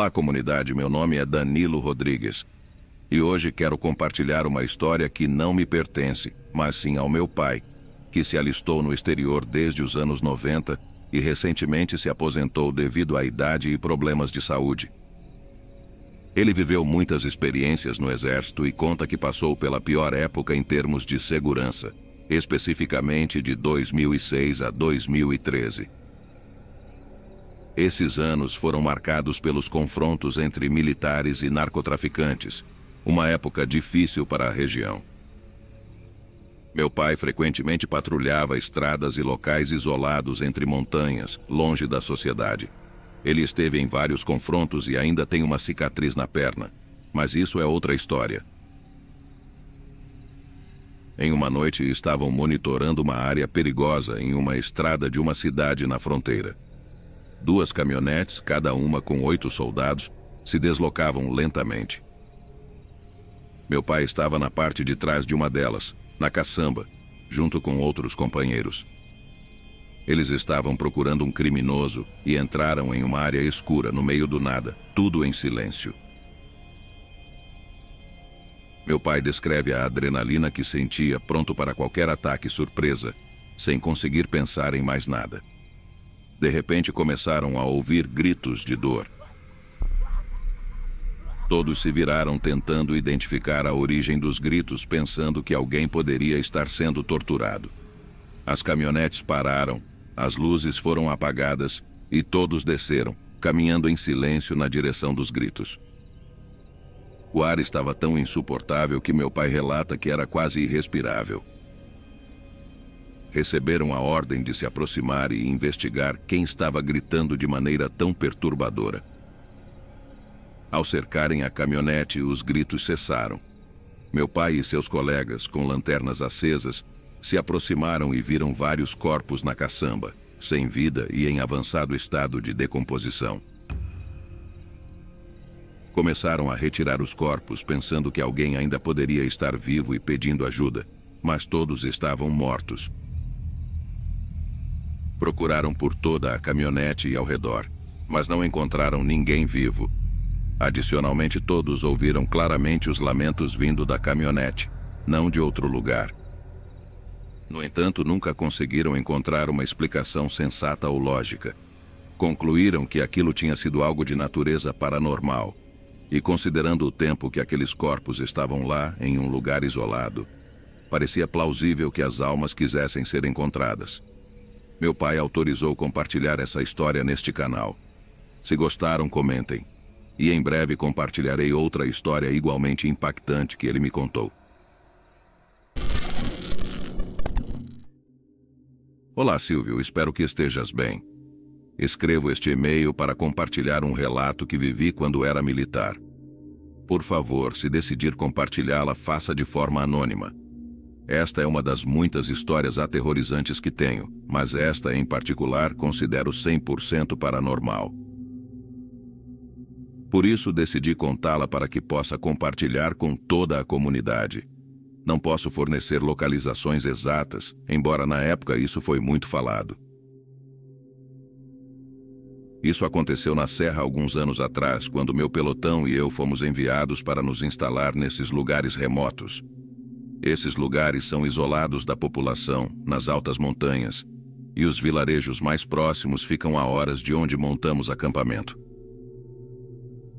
Olá, comunidade. Meu nome é Danilo Rodrigues. E hoje quero compartilhar uma história que não me pertence, mas sim ao meu pai, que se alistou no exterior desde os anos 90 e recentemente se aposentou devido à idade e problemas de saúde. Ele viveu muitas experiências no Exército e conta que passou pela pior época em termos de segurança, especificamente de 2006 a 2013. Esses anos foram marcados pelos confrontos entre militares e narcotraficantes, uma época difícil para a região. Meu pai frequentemente patrulhava estradas e locais isolados entre montanhas, longe da sociedade. Ele esteve em vários confrontos e ainda tem uma cicatriz na perna, mas isso é outra história. Em uma noite, estavam monitorando uma área perigosa em uma estrada de uma cidade na fronteira. Duas caminhonetes, cada uma com oito soldados, se deslocavam lentamente. Meu pai estava na parte de trás de uma delas, na caçamba, junto com outros companheiros. Eles estavam procurando um criminoso e entraram em uma área escura, no meio do nada, tudo em silêncio. Meu pai descreve a adrenalina que sentia pronto para qualquer ataque surpresa, sem conseguir pensar em mais nada. De repente começaram a ouvir gritos de dor. Todos se viraram tentando identificar a origem dos gritos, pensando que alguém poderia estar sendo torturado. As caminhonetes pararam, as luzes foram apagadas e todos desceram, caminhando em silêncio na direção dos gritos. O ar estava tão insuportável que meu pai relata que era quase irrespirável receberam a ordem de se aproximar e investigar quem estava gritando de maneira tão perturbadora. Ao cercarem a caminhonete, os gritos cessaram. Meu pai e seus colegas, com lanternas acesas, se aproximaram e viram vários corpos na caçamba, sem vida e em avançado estado de decomposição. Começaram a retirar os corpos, pensando que alguém ainda poderia estar vivo e pedindo ajuda, mas todos estavam mortos Procuraram por toda a caminhonete e ao redor, mas não encontraram ninguém vivo. Adicionalmente, todos ouviram claramente os lamentos vindo da caminhonete, não de outro lugar. No entanto, nunca conseguiram encontrar uma explicação sensata ou lógica. Concluíram que aquilo tinha sido algo de natureza paranormal, e considerando o tempo que aqueles corpos estavam lá, em um lugar isolado, parecia plausível que as almas quisessem ser encontradas. Meu pai autorizou compartilhar essa história neste canal. Se gostaram, comentem. E em breve compartilharei outra história igualmente impactante que ele me contou. Olá, Silvio, espero que estejas bem. Escrevo este e-mail para compartilhar um relato que vivi quando era militar. Por favor, se decidir compartilhá-la, faça de forma anônima esta é uma das muitas histórias aterrorizantes que tenho, mas esta em particular considero 100% paranormal. Por isso decidi contá-la para que possa compartilhar com toda a comunidade. Não posso fornecer localizações exatas, embora na época isso foi muito falado. Isso aconteceu na Serra alguns anos atrás, quando meu pelotão e eu fomos enviados para nos instalar nesses lugares remotos, esses lugares são isolados da população, nas altas montanhas, e os vilarejos mais próximos ficam a horas de onde montamos acampamento.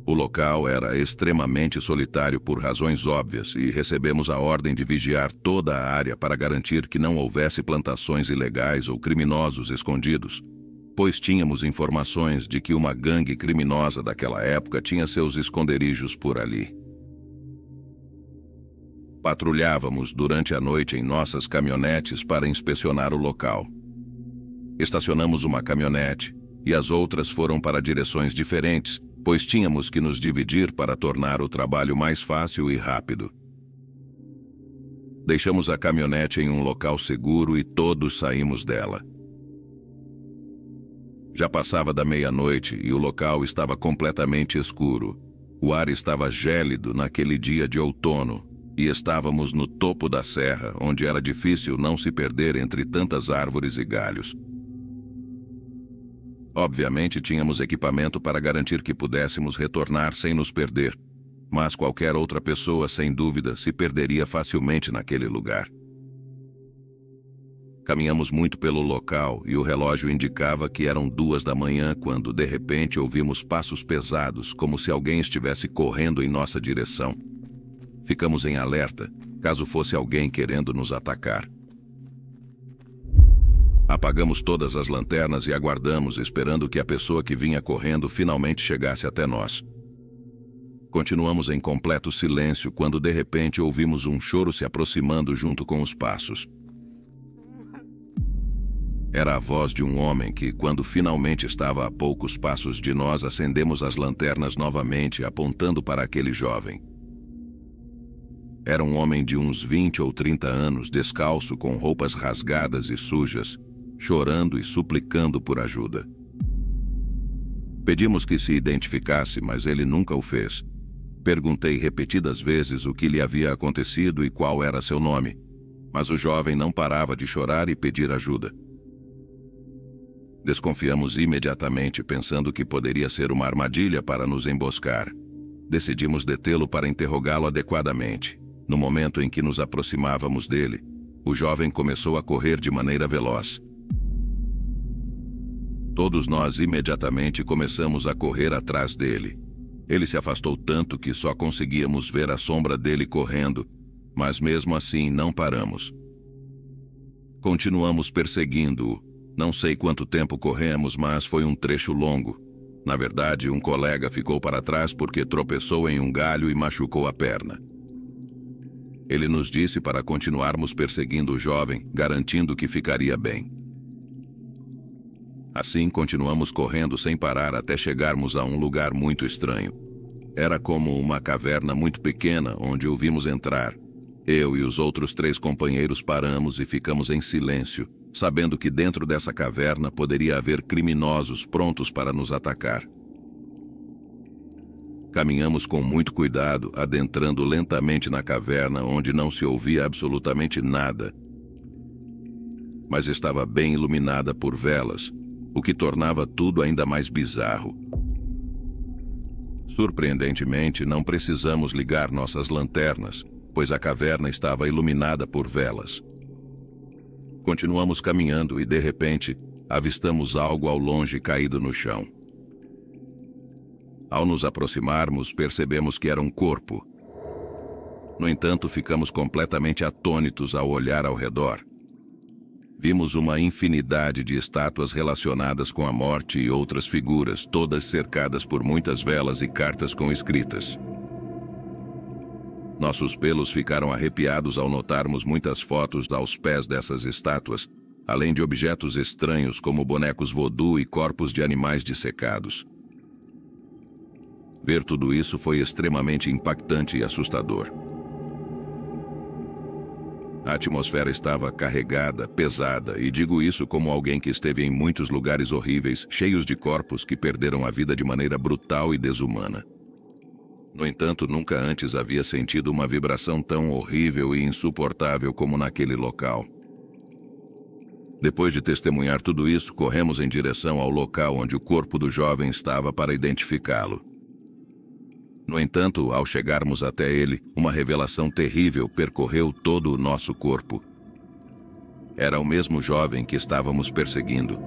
O local era extremamente solitário por razões óbvias e recebemos a ordem de vigiar toda a área para garantir que não houvesse plantações ilegais ou criminosos escondidos, pois tínhamos informações de que uma gangue criminosa daquela época tinha seus esconderijos por ali. Patrulhávamos durante a noite em nossas caminhonetes para inspecionar o local. Estacionamos uma caminhonete e as outras foram para direções diferentes, pois tínhamos que nos dividir para tornar o trabalho mais fácil e rápido. Deixamos a caminhonete em um local seguro e todos saímos dela. Já passava da meia-noite e o local estava completamente escuro. O ar estava gélido naquele dia de outono e estávamos no topo da serra, onde era difícil não se perder entre tantas árvores e galhos. Obviamente, tínhamos equipamento para garantir que pudéssemos retornar sem nos perder, mas qualquer outra pessoa, sem dúvida, se perderia facilmente naquele lugar. Caminhamos muito pelo local e o relógio indicava que eram duas da manhã quando, de repente, ouvimos passos pesados, como se alguém estivesse correndo em nossa direção. Ficamos em alerta, caso fosse alguém querendo nos atacar. Apagamos todas as lanternas e aguardamos, esperando que a pessoa que vinha correndo finalmente chegasse até nós. Continuamos em completo silêncio quando de repente ouvimos um choro se aproximando junto com os passos. Era a voz de um homem que, quando finalmente estava a poucos passos de nós, acendemos as lanternas novamente, apontando para aquele jovem. Era um homem de uns 20 ou 30 anos, descalço, com roupas rasgadas e sujas, chorando e suplicando por ajuda. Pedimos que se identificasse, mas ele nunca o fez. Perguntei repetidas vezes o que lhe havia acontecido e qual era seu nome, mas o jovem não parava de chorar e pedir ajuda. Desconfiamos imediatamente, pensando que poderia ser uma armadilha para nos emboscar. Decidimos detê-lo para interrogá-lo adequadamente. No momento em que nos aproximávamos dele, o jovem começou a correr de maneira veloz. Todos nós imediatamente começamos a correr atrás dele. Ele se afastou tanto que só conseguíamos ver a sombra dele correndo, mas mesmo assim não paramos. Continuamos perseguindo-o. Não sei quanto tempo corremos, mas foi um trecho longo. Na verdade, um colega ficou para trás porque tropeçou em um galho e machucou a perna. Ele nos disse para continuarmos perseguindo o jovem, garantindo que ficaria bem. Assim continuamos correndo sem parar até chegarmos a um lugar muito estranho. Era como uma caverna muito pequena onde o vimos entrar. Eu e os outros três companheiros paramos e ficamos em silêncio, sabendo que dentro dessa caverna poderia haver criminosos prontos para nos atacar. Caminhamos com muito cuidado, adentrando lentamente na caverna onde não se ouvia absolutamente nada, mas estava bem iluminada por velas, o que tornava tudo ainda mais bizarro. Surpreendentemente, não precisamos ligar nossas lanternas, pois a caverna estava iluminada por velas. Continuamos caminhando e, de repente, avistamos algo ao longe caído no chão. Ao nos aproximarmos, percebemos que era um corpo. No entanto, ficamos completamente atônitos ao olhar ao redor. Vimos uma infinidade de estátuas relacionadas com a morte e outras figuras, todas cercadas por muitas velas e cartas com escritas. Nossos pelos ficaram arrepiados ao notarmos muitas fotos aos pés dessas estátuas, além de objetos estranhos como bonecos voodoo e corpos de animais dissecados. Ver tudo isso foi extremamente impactante e assustador. A atmosfera estava carregada, pesada, e digo isso como alguém que esteve em muitos lugares horríveis, cheios de corpos que perderam a vida de maneira brutal e desumana. No entanto, nunca antes havia sentido uma vibração tão horrível e insuportável como naquele local. Depois de testemunhar tudo isso, corremos em direção ao local onde o corpo do jovem estava para identificá-lo. No entanto, ao chegarmos até ele, uma revelação terrível percorreu todo o nosso corpo. Era o mesmo jovem que estávamos perseguindo.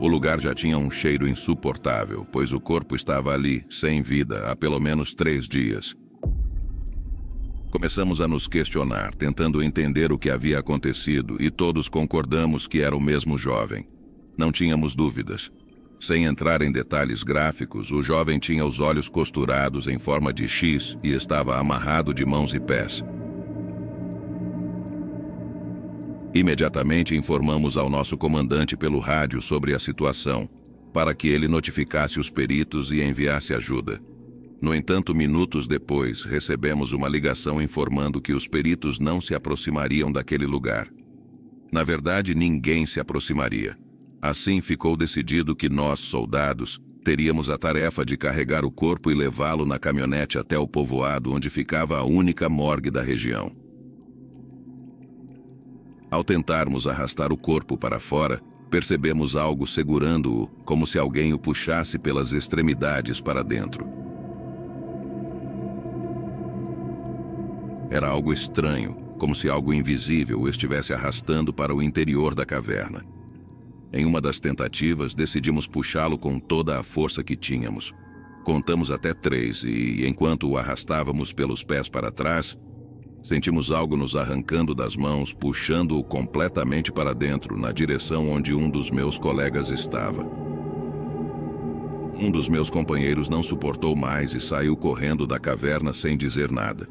O lugar já tinha um cheiro insuportável, pois o corpo estava ali, sem vida, há pelo menos três dias. Começamos a nos questionar, tentando entender o que havia acontecido, e todos concordamos que era o mesmo jovem. Não tínhamos dúvidas. Sem entrar em detalhes gráficos, o jovem tinha os olhos costurados em forma de X e estava amarrado de mãos e pés. Imediatamente informamos ao nosso comandante pelo rádio sobre a situação, para que ele notificasse os peritos e enviasse ajuda. No entanto, minutos depois, recebemos uma ligação informando que os peritos não se aproximariam daquele lugar. Na verdade, ninguém se aproximaria. Assim ficou decidido que nós, soldados, teríamos a tarefa de carregar o corpo e levá-lo na caminhonete até o povoado onde ficava a única morgue da região. Ao tentarmos arrastar o corpo para fora, percebemos algo segurando-o, como se alguém o puxasse pelas extremidades para dentro. Era algo estranho, como se algo invisível o estivesse arrastando para o interior da caverna. Em uma das tentativas, decidimos puxá-lo com toda a força que tínhamos. Contamos até três e, enquanto o arrastávamos pelos pés para trás, sentimos algo nos arrancando das mãos, puxando-o completamente para dentro, na direção onde um dos meus colegas estava. Um dos meus companheiros não suportou mais e saiu correndo da caverna sem dizer nada.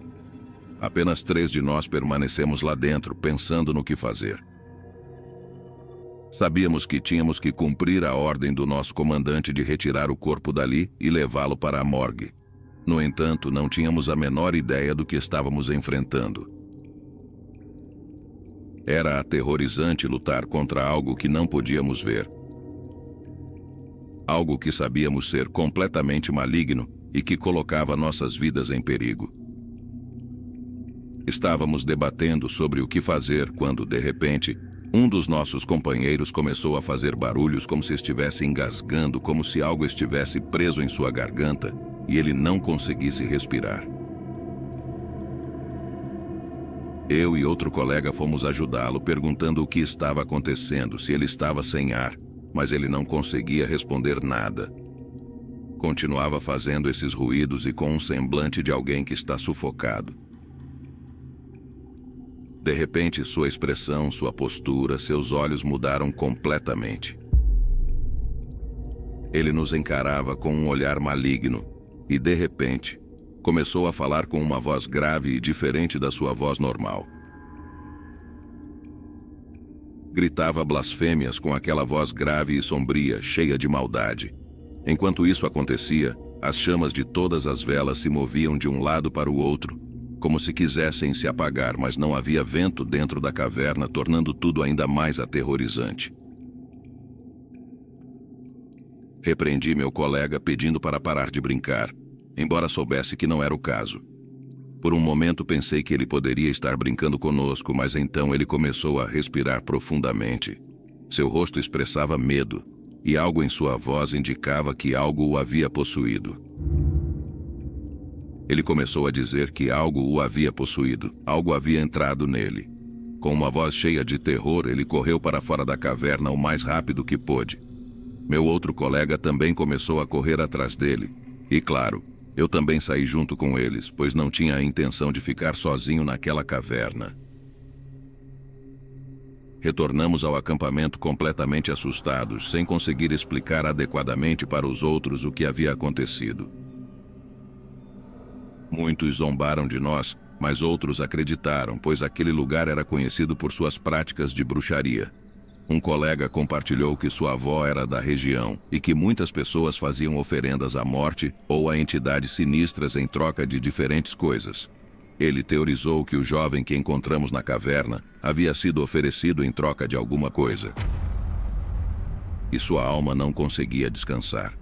Apenas três de nós permanecemos lá dentro, pensando no que fazer. Sabíamos que tínhamos que cumprir a ordem do nosso comandante de retirar o corpo dali e levá-lo para a morgue. No entanto, não tínhamos a menor ideia do que estávamos enfrentando. Era aterrorizante lutar contra algo que não podíamos ver. Algo que sabíamos ser completamente maligno e que colocava nossas vidas em perigo. Estávamos debatendo sobre o que fazer quando, de repente, um dos nossos companheiros começou a fazer barulhos como se estivesse engasgando, como se algo estivesse preso em sua garganta e ele não conseguisse respirar. Eu e outro colega fomos ajudá-lo, perguntando o que estava acontecendo, se ele estava sem ar, mas ele não conseguia responder nada. Continuava fazendo esses ruídos e com um semblante de alguém que está sufocado. De repente, sua expressão, sua postura, seus olhos mudaram completamente. Ele nos encarava com um olhar maligno e, de repente, começou a falar com uma voz grave e diferente da sua voz normal. Gritava blasfêmias com aquela voz grave e sombria, cheia de maldade. Enquanto isso acontecia, as chamas de todas as velas se moviam de um lado para o outro como se quisessem se apagar, mas não havia vento dentro da caverna, tornando tudo ainda mais aterrorizante. Repreendi meu colega pedindo para parar de brincar, embora soubesse que não era o caso. Por um momento pensei que ele poderia estar brincando conosco, mas então ele começou a respirar profundamente. Seu rosto expressava medo, e algo em sua voz indicava que algo o havia possuído. Ele começou a dizer que algo o havia possuído, algo havia entrado nele. Com uma voz cheia de terror, ele correu para fora da caverna o mais rápido que pôde. Meu outro colega também começou a correr atrás dele. E claro, eu também saí junto com eles, pois não tinha a intenção de ficar sozinho naquela caverna. Retornamos ao acampamento completamente assustados, sem conseguir explicar adequadamente para os outros o que havia acontecido. Muitos zombaram de nós, mas outros acreditaram, pois aquele lugar era conhecido por suas práticas de bruxaria. Um colega compartilhou que sua avó era da região e que muitas pessoas faziam oferendas à morte ou a entidades sinistras em troca de diferentes coisas. Ele teorizou que o jovem que encontramos na caverna havia sido oferecido em troca de alguma coisa. E sua alma não conseguia descansar.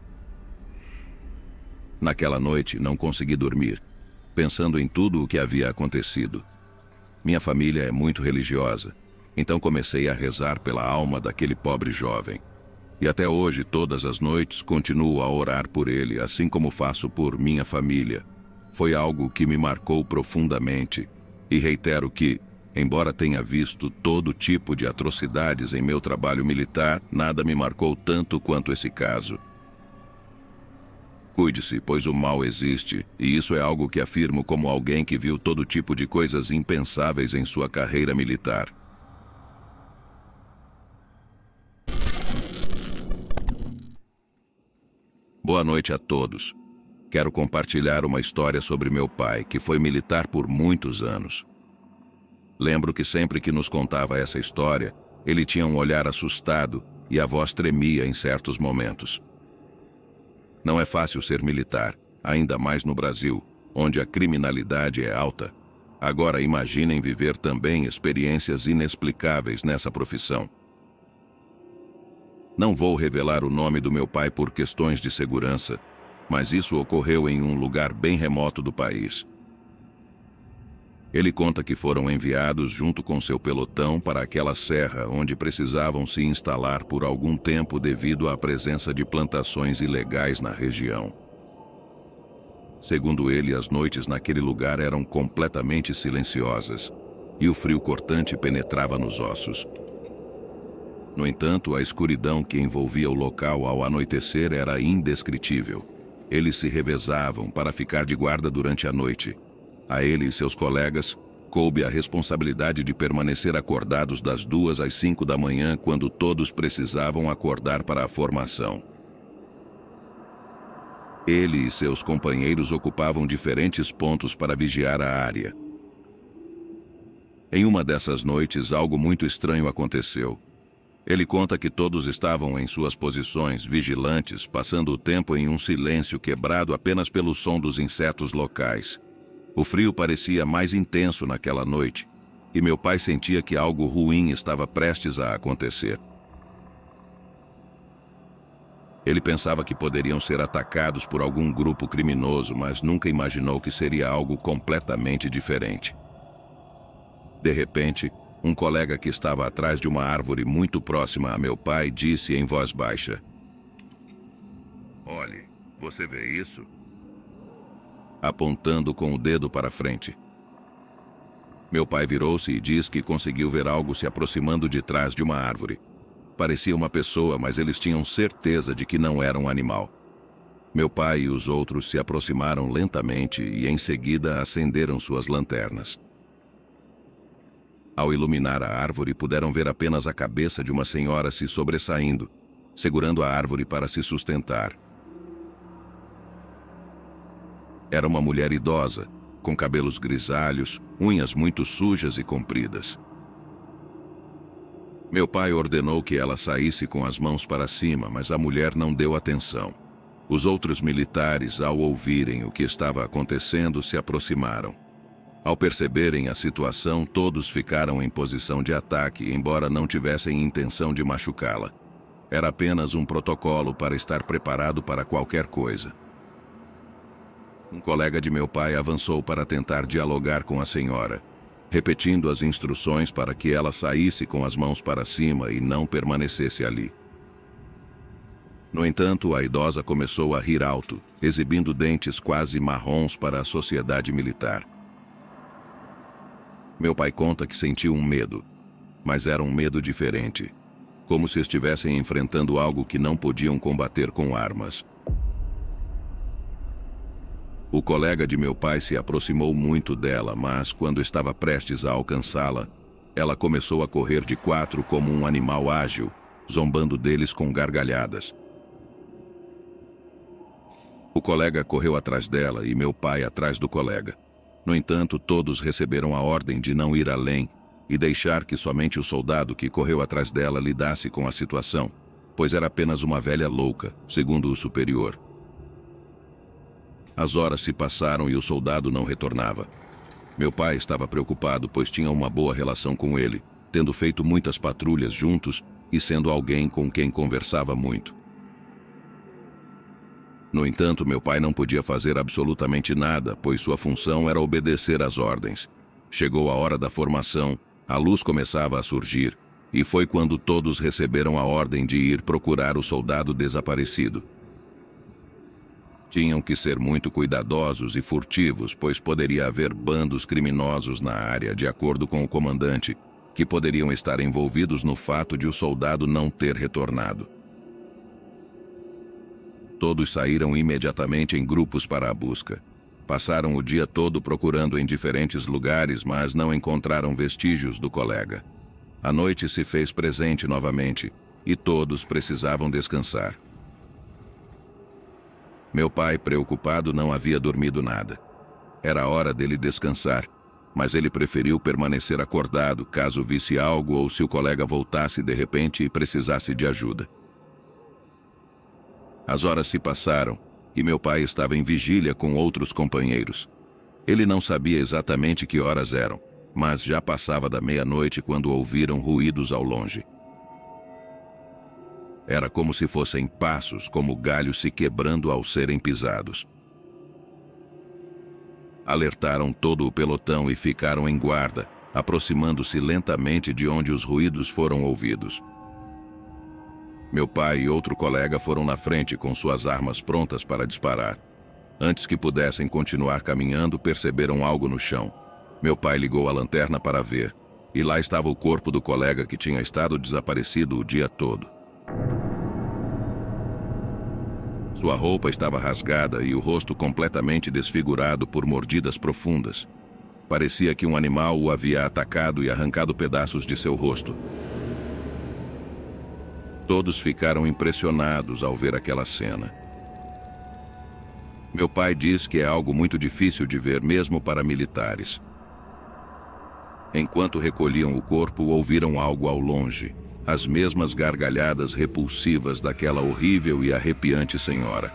Naquela noite, não consegui dormir pensando em tudo o que havia acontecido. Minha família é muito religiosa, então comecei a rezar pela alma daquele pobre jovem. E até hoje, todas as noites, continuo a orar por ele, assim como faço por minha família. Foi algo que me marcou profundamente. E reitero que, embora tenha visto todo tipo de atrocidades em meu trabalho militar, nada me marcou tanto quanto esse caso. Cuide-se, pois o mal existe, e isso é algo que afirmo como alguém que viu todo tipo de coisas impensáveis em sua carreira militar. Boa noite a todos. Quero compartilhar uma história sobre meu pai, que foi militar por muitos anos. Lembro que sempre que nos contava essa história, ele tinha um olhar assustado e a voz tremia em certos momentos. Não é fácil ser militar, ainda mais no Brasil, onde a criminalidade é alta. Agora imaginem viver também experiências inexplicáveis nessa profissão. Não vou revelar o nome do meu pai por questões de segurança, mas isso ocorreu em um lugar bem remoto do país ele conta que foram enviados junto com seu pelotão para aquela serra onde precisavam se instalar por algum tempo devido à presença de plantações ilegais na região. Segundo ele, as noites naquele lugar eram completamente silenciosas e o frio cortante penetrava nos ossos. No entanto, a escuridão que envolvia o local ao anoitecer era indescritível. Eles se revezavam para ficar de guarda durante a noite a ele e seus colegas coube a responsabilidade de permanecer acordados das duas às cinco da manhã, quando todos precisavam acordar para a formação. Ele e seus companheiros ocupavam diferentes pontos para vigiar a área. Em uma dessas noites, algo muito estranho aconteceu. Ele conta que todos estavam em suas posições, vigilantes, passando o tempo em um silêncio quebrado apenas pelo som dos insetos locais. O frio parecia mais intenso naquela noite, e meu pai sentia que algo ruim estava prestes a acontecer. Ele pensava que poderiam ser atacados por algum grupo criminoso, mas nunca imaginou que seria algo completamente diferente. De repente, um colega que estava atrás de uma árvore muito próxima a meu pai disse em voz baixa: Olhe, você vê isso? apontando com o dedo para frente. Meu pai virou-se e diz que conseguiu ver algo se aproximando de trás de uma árvore. Parecia uma pessoa, mas eles tinham certeza de que não era um animal. Meu pai e os outros se aproximaram lentamente e em seguida acenderam suas lanternas. Ao iluminar a árvore, puderam ver apenas a cabeça de uma senhora se sobressaindo, segurando a árvore para se sustentar. Era uma mulher idosa, com cabelos grisalhos, unhas muito sujas e compridas. Meu pai ordenou que ela saísse com as mãos para cima, mas a mulher não deu atenção. Os outros militares, ao ouvirem o que estava acontecendo, se aproximaram. Ao perceberem a situação, todos ficaram em posição de ataque, embora não tivessem intenção de machucá-la. Era apenas um protocolo para estar preparado para qualquer coisa. Um colega de meu pai avançou para tentar dialogar com a senhora, repetindo as instruções para que ela saísse com as mãos para cima e não permanecesse ali. No entanto, a idosa começou a rir alto, exibindo dentes quase marrons para a sociedade militar. Meu pai conta que sentiu um medo, mas era um medo diferente, como se estivessem enfrentando algo que não podiam combater com armas. O colega de meu pai se aproximou muito dela, mas quando estava prestes a alcançá-la, ela começou a correr de quatro como um animal ágil, zombando deles com gargalhadas. O colega correu atrás dela e meu pai atrás do colega. No entanto, todos receberam a ordem de não ir além e deixar que somente o soldado que correu atrás dela lidasse com a situação, pois era apenas uma velha louca, segundo o superior. As horas se passaram e o soldado não retornava. Meu pai estava preocupado, pois tinha uma boa relação com ele, tendo feito muitas patrulhas juntos e sendo alguém com quem conversava muito. No entanto, meu pai não podia fazer absolutamente nada, pois sua função era obedecer às ordens. Chegou a hora da formação, a luz começava a surgir, e foi quando todos receberam a ordem de ir procurar o soldado desaparecido. Tinham que ser muito cuidadosos e furtivos, pois poderia haver bandos criminosos na área, de acordo com o comandante, que poderiam estar envolvidos no fato de o soldado não ter retornado. Todos saíram imediatamente em grupos para a busca. Passaram o dia todo procurando em diferentes lugares, mas não encontraram vestígios do colega. A noite se fez presente novamente e todos precisavam descansar. Meu pai, preocupado, não havia dormido nada. Era hora dele descansar, mas ele preferiu permanecer acordado caso visse algo ou se o colega voltasse de repente e precisasse de ajuda. As horas se passaram e meu pai estava em vigília com outros companheiros. Ele não sabia exatamente que horas eram, mas já passava da meia-noite quando ouviram ruídos ao longe. Era como se fossem passos, como galhos se quebrando ao serem pisados. Alertaram todo o pelotão e ficaram em guarda, aproximando-se lentamente de onde os ruídos foram ouvidos. Meu pai e outro colega foram na frente com suas armas prontas para disparar. Antes que pudessem continuar caminhando, perceberam algo no chão. Meu pai ligou a lanterna para ver, e lá estava o corpo do colega que tinha estado desaparecido o dia todo. Sua roupa estava rasgada e o rosto completamente desfigurado por mordidas profundas. Parecia que um animal o havia atacado e arrancado pedaços de seu rosto. Todos ficaram impressionados ao ver aquela cena. Meu pai diz que é algo muito difícil de ver, mesmo para militares. Enquanto recolhiam o corpo, ouviram algo ao longe as mesmas gargalhadas repulsivas daquela horrível e arrepiante senhora.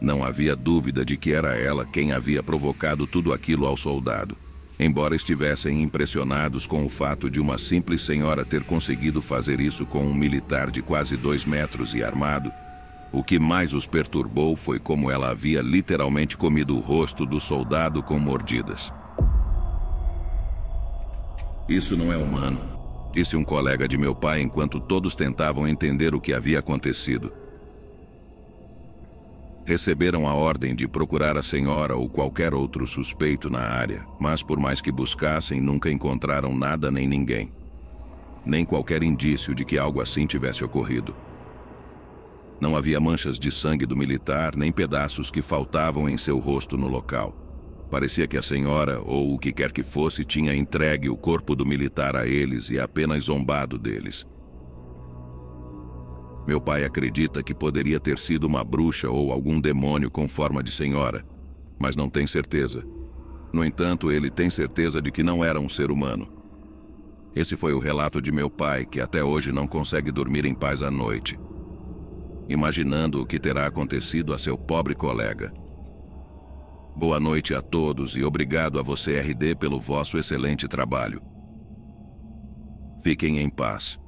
Não havia dúvida de que era ela quem havia provocado tudo aquilo ao soldado, embora estivessem impressionados com o fato de uma simples senhora ter conseguido fazer isso com um militar de quase dois metros e armado. O que mais os perturbou foi como ela havia literalmente comido o rosto do soldado com mordidas. Isso não é humano, disse um colega de meu pai enquanto todos tentavam entender o que havia acontecido. Receberam a ordem de procurar a senhora ou qualquer outro suspeito na área, mas por mais que buscassem, nunca encontraram nada nem ninguém. Nem qualquer indício de que algo assim tivesse ocorrido. Não havia manchas de sangue do militar, nem pedaços que faltavam em seu rosto no local. Parecia que a senhora, ou o que quer que fosse, tinha entregue o corpo do militar a eles e apenas zombado deles. Meu pai acredita que poderia ter sido uma bruxa ou algum demônio com forma de senhora, mas não tem certeza. No entanto, ele tem certeza de que não era um ser humano. Esse foi o relato de meu pai, que até hoje não consegue dormir em paz à noite, imaginando o que terá acontecido a seu pobre colega. Boa noite a todos e obrigado a você, RD, pelo vosso excelente trabalho. Fiquem em paz.